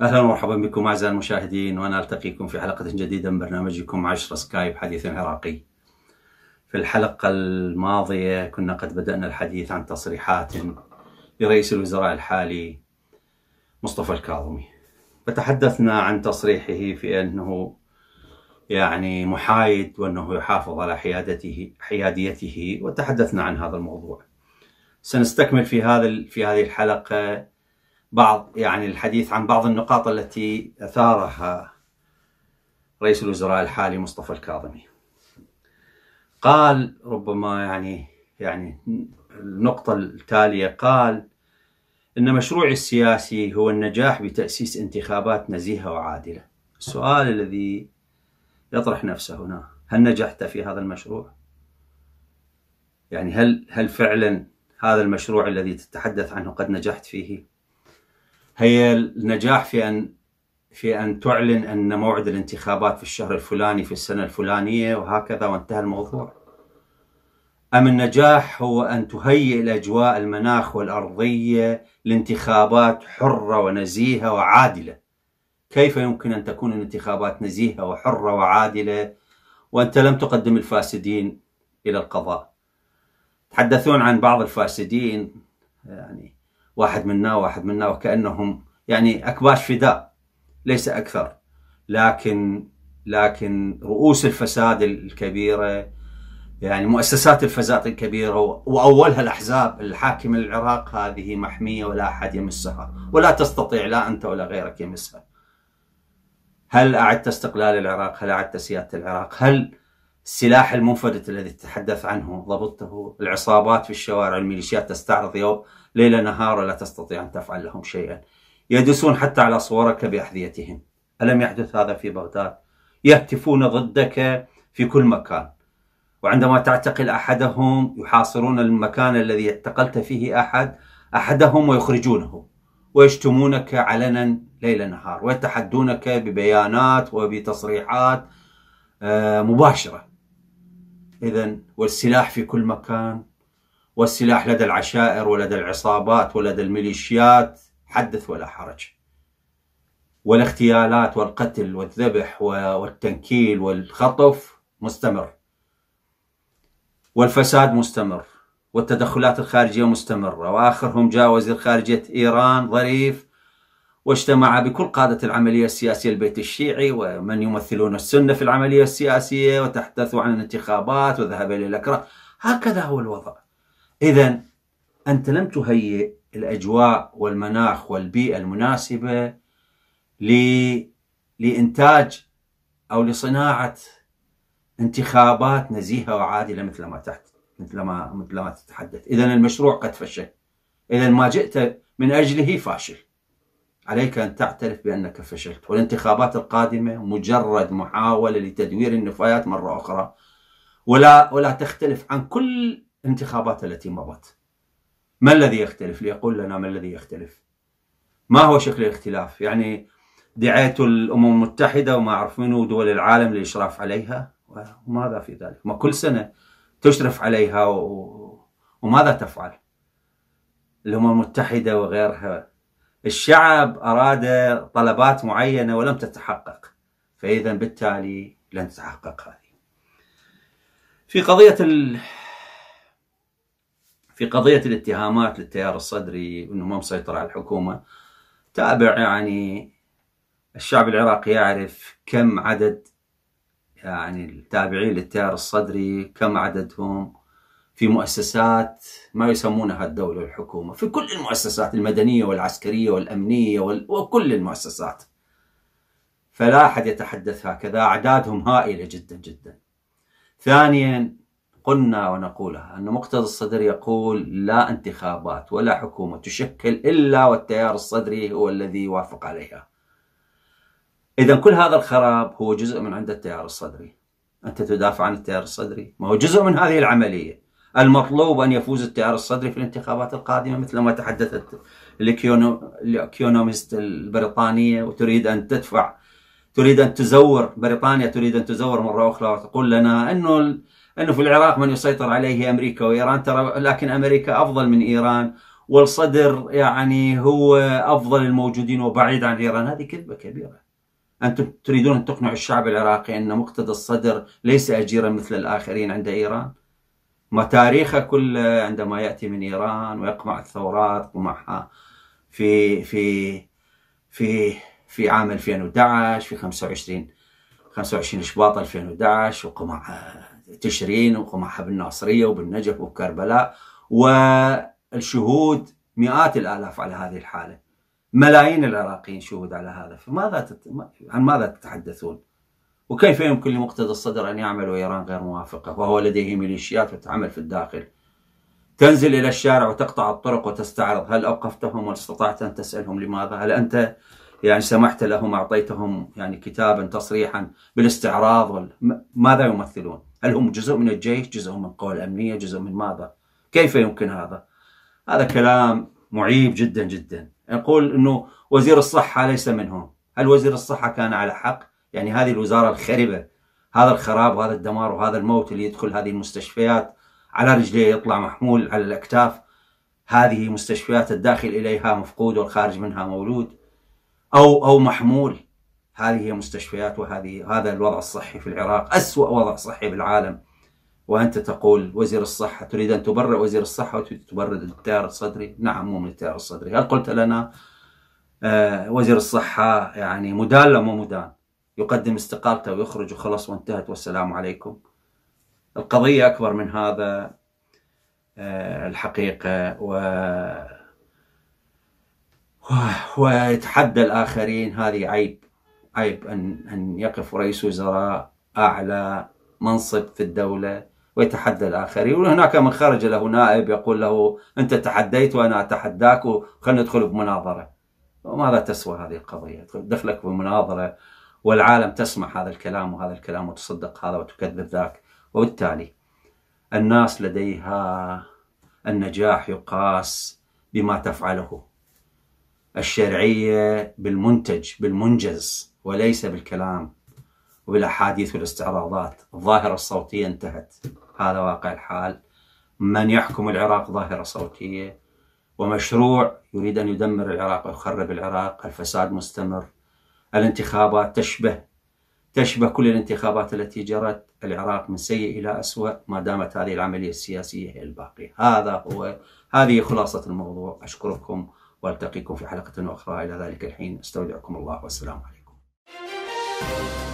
اهلا ومرحبا بكم اعزائي المشاهدين وانا التقيكم في حلقه جديده من برنامجكم 10 سكايب حديث عراقي. في الحلقه الماضيه كنا قد بدانا الحديث عن تصريحات لرئيس الوزراء الحالي مصطفى الكاظمي. فتحدثنا عن تصريحه في انه يعني محايد وانه يحافظ على حيادته حياديته وتحدثنا عن هذا الموضوع. سنستكمل في هذا في هذه الحلقه بعض يعني الحديث عن بعض النقاط التي اثارها رئيس الوزراء الحالي مصطفى الكاظمي. قال ربما يعني يعني النقطة التالية قال ان مشروعي السياسي هو النجاح بتاسيس انتخابات نزيهه وعادله. السؤال الذي يطرح نفسه هنا، هل نجحت في هذا المشروع؟ يعني هل هل فعلا هذا المشروع الذي تتحدث عنه قد نجحت فيه؟ هي النجاح في ان في ان تعلن ان موعد الانتخابات في الشهر الفلاني في السنه الفلانيه وهكذا وانتهى الموضوع. ام النجاح هو ان تهيئ الاجواء المناخ والارضيه لانتخابات حره ونزيهه وعادله. كيف يمكن ان تكون الانتخابات نزيهه وحره وعادله وانت لم تقدم الفاسدين الى القضاء؟ تحدثون عن بعض الفاسدين يعني واحد منا واحد منا وكأنهم يعني أكباش فداء ليس أكثر لكن لكن رؤوس الفساد الكبيرة يعني مؤسسات الفساد الكبيرة وأولها الأحزاب الحاكمة للعراق هذه محمية ولا أحد يمسها ولا تستطيع لا أنت ولا غيرك يمسها هل أعدت استقلال العراق هل أعدت سيادة العراق هل السلاح المنفلت الذي تتحدث عنه ضبطته العصابات في الشوارع الميليشيات تستعرض يوم ليل نهار ولا تستطيع أن تفعل لهم شيئا يدسون حتى على صورك بأحذيتهم ألم يحدث هذا في بغداد يهتفون ضدك في كل مكان وعندما تعتقل أحدهم يحاصرون المكان الذي اعتقلت فيه أحد أحدهم ويخرجونه ويشتمونك علنا ليل نهار ويتحدونك ببيانات وبتصريحات آه، مباشرة إذا والسلاح في كل مكان والسلاح لدى العشائر ولدى العصابات ولدى الميليشيات حدث ولا حرج والاغتيالات والقتل والذبح والتنكيل والخطف مستمر والفساد مستمر والتدخلات الخارجية مستمرة وآخرهم جاء وزير خارجية إيران ظريف واجتمع بكل قادة العملية السياسية البيت الشيعي ومن يمثلون السنة في العملية السياسية وتحدثوا عن الانتخابات وذهب إلى الأكره هكذا هو الوضع إذا أنت لم تهيئ الأجواء والمناخ والبيئة المناسبة ل... لإنتاج أو لصناعة انتخابات نزيهة وعادلة مثل ما تحت مثل ما مثل ما تتحدث، إذا المشروع قد فشل، إذا ما جئت من أجله فاشل. عليك أن تعترف بأنك فشلت والانتخابات القادمة مجرد محاولة لتدوير النفايات مرة أخرى ولا ولا تختلف عن كل الانتخابات التي مضت ما الذي يختلف ليقول لنا ما الذي يختلف ما هو شكل الاختلاف يعني دعاية الأمم المتحدة وما أعرف منه دول العالم للإشراف عليها وماذا في ذلك ما كل سنة تشرف عليها و... وماذا تفعل الأمم المتحدة وغيرها الشعب أراد طلبات معينة ولم تتحقق فإذا بالتالي لن تتحقق هذه في قضية ال... في قضية الاتهامات للتيار الصدري أنه ما مسيطر على الحكومة تابع يعني الشعب العراقي يعرف كم عدد يعني التابعين للتيار الصدري كم عددهم في مؤسسات ما يسمونها الدولة والحكومة في كل المؤسسات المدنية والعسكرية والأمنية وال... وكل المؤسسات فلا أحد يتحدث هكذا أعدادهم هائلة جدا جدا ثانيا قلنا ونقولها أن مقتضى الصدر يقول لا انتخابات ولا حكومة تشكل إلا والتيار الصدري هو الذي يوافق عليها إذا كل هذا الخراب هو جزء من عند التيار الصدري أنت تدافع عن التيار الصدري ما هو جزء من هذه العملية المطلوب أن يفوز التيار الصدري في الانتخابات القادمة مثل ما تحدثت الإكيونوميست البريطانية وتريد أن تدفع تريد أن تزور بريطانيا تريد أن تزور مرة أخرى وتقول لنا أنه أنه في العراق من يسيطر عليه أمريكا وإيران ترى لكن أمريكا أفضل من إيران والصدر يعني هو أفضل الموجودين وبعيد عن إيران هذه كذبة كبيرة أنتم تريدون أن تقنعوا الشعب العراقي أن مقتدى الصدر ليس أجيرا مثل الآخرين عند إيران وتاريخه كله عندما ياتي من ايران ويقمع الثورات قمعها في في في في عام 2011 في 25 25 شباط 2011 وقمع تشرين وقمعها بالناصريه وبالنجف وبكربلاء والشهود مئات الالاف على هذه الحاله ملايين العراقيين شهود على هذا فماذا تت... عن ماذا تتحدثون؟ وكيف يمكن لمقتدى الصدر أن يعمل وإيران غير موافقة وهو لديه ميليشيات وتعمل في الداخل تنزل إلى الشارع وتقطع الطرق وتستعرض هل أوقفتهم واستطعت أن تسألهم لماذا هل أنت يعني سمحت لهم أعطيتهم يعني كتابا تصريحا بالاستعراض ماذا يمثلون هل هم جزء من الجيش جزء من القوى الأمنية جزء من ماذا كيف يمكن هذا هذا كلام معيب جدا جدا نقول أنه وزير الصحة ليس منهم هل وزير الصحة كان على حق يعني هذه الوزارة الخربة هذا الخراب وهذا الدمار وهذا الموت اللي يدخل هذه المستشفيات على رجليه يطلع محمول على الأكتاف هذه مستشفيات الداخل إليها مفقود والخارج منها مولود أو أو محمول هذه هي مستشفيات وهذه هذا الوضع الصحي في العراق أسوأ وضع صحي بالعالم وأنت تقول وزير الصحة تريد أن تبرئ وزير الصحة وتريد تبرد التيار الصدري نعم مو من التيار الصدري هل قلت لنا آه، وزير الصحة يعني مدان لا مو مدان يقدم استقالته ويخرج وخلص وانتهت والسلام عليكم القضية أكبر من هذا آه، الحقيقة و ويتحدى الآخرين هذه عيب عيب أن أن يقف رئيس وزراء أعلى منصب في الدولة ويتحدى الآخرين وهناك من خرج له نائب يقول له أنت تحديت وأنا أتحداك وخلنا ندخل بمناظرة وماذا تسوى هذه القضية دخلك بمناظرة والعالم تسمع هذا الكلام وهذا الكلام وتصدق هذا وتكذب ذاك وبالتالي الناس لديها النجاح يقاس بما تفعله الشرعية بالمنتج بالمنجز وليس بالكلام وبالأحاديث والاستعراضات الظاهرة الصوتية انتهت هذا واقع الحال من يحكم العراق ظاهرة صوتية ومشروع يريد أن يدمر العراق ويخرب العراق الفساد مستمر الانتخابات تشبه تشبه كل الانتخابات التي جرت العراق من سيء إلى اسوء ما دامت هذه العملية السياسية هي الباقية هذا هو هذه خلاصة الموضوع أشكركم وألتقيكم في حلقة أخرى إلى ذلك الحين أستودعكم الله والسلام عليكم